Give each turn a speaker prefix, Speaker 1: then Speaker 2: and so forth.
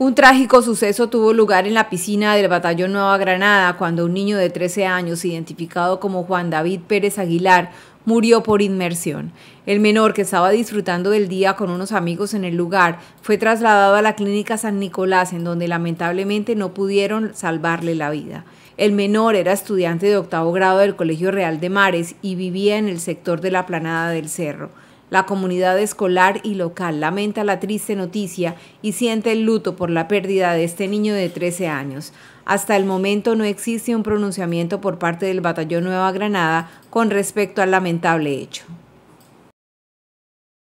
Speaker 1: Un trágico suceso tuvo lugar en la piscina del batallón Nueva Granada cuando un niño de 13 años, identificado como Juan David Pérez Aguilar, murió por inmersión. El menor, que estaba disfrutando del día con unos amigos en el lugar, fue trasladado a la clínica San Nicolás, en donde lamentablemente no pudieron salvarle la vida. El menor era estudiante de octavo grado del Colegio Real de Mares y vivía en el sector de la Planada del Cerro. La comunidad escolar y local lamenta la triste noticia y siente el luto por la pérdida de este niño de 13 años. Hasta el momento no existe un pronunciamiento por parte del Batallón Nueva Granada con respecto al lamentable hecho.